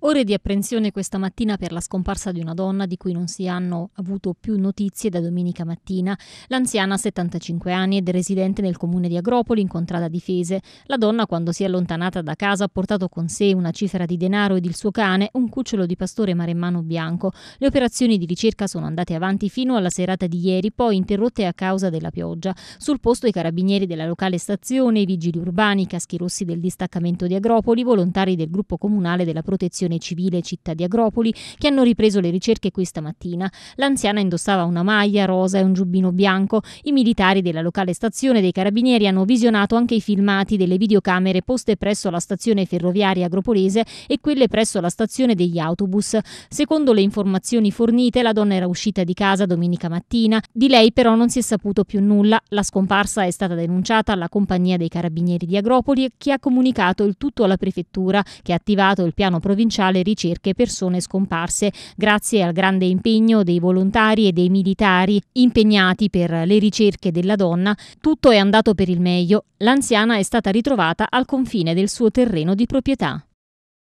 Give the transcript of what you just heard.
Ore di apprensione questa mattina per la scomparsa di una donna di cui non si hanno avuto più notizie da domenica mattina. L'anziana, 75 anni ed è residente nel comune di Agropoli, in contrada difese. La donna, quando si è allontanata da casa, ha portato con sé una cifra di denaro ed il suo cane, un cucciolo di pastore maremmano bianco. Le operazioni di ricerca sono andate avanti fino alla serata di ieri, poi interrotte a causa della pioggia. Sul posto i carabinieri della locale stazione, i vigili urbani, i caschi rossi del distaccamento di Agropoli, volontari del gruppo comunale della protezione Protezione Civile Città di Agropoli che hanno ripreso le ricerche questa mattina. L'anziana indossava una maglia rosa e un giubbino bianco. I militari della locale stazione dei Carabinieri hanno visionato anche i filmati delle videocamere poste presso la stazione ferroviaria agropolese e quelle presso la stazione degli autobus. Secondo le informazioni fornite, la donna era uscita di casa domenica mattina. Di lei però non si è saputo più nulla. La scomparsa è stata denunciata alla compagnia dei Carabinieri di Agropoli che ha comunicato il tutto alla prefettura che ha attivato il piano provinciale provinciale ricerche persone scomparse, grazie al grande impegno dei volontari e dei militari impegnati per le ricerche della donna, tutto è andato per il meglio. L'anziana è stata ritrovata al confine del suo terreno di proprietà.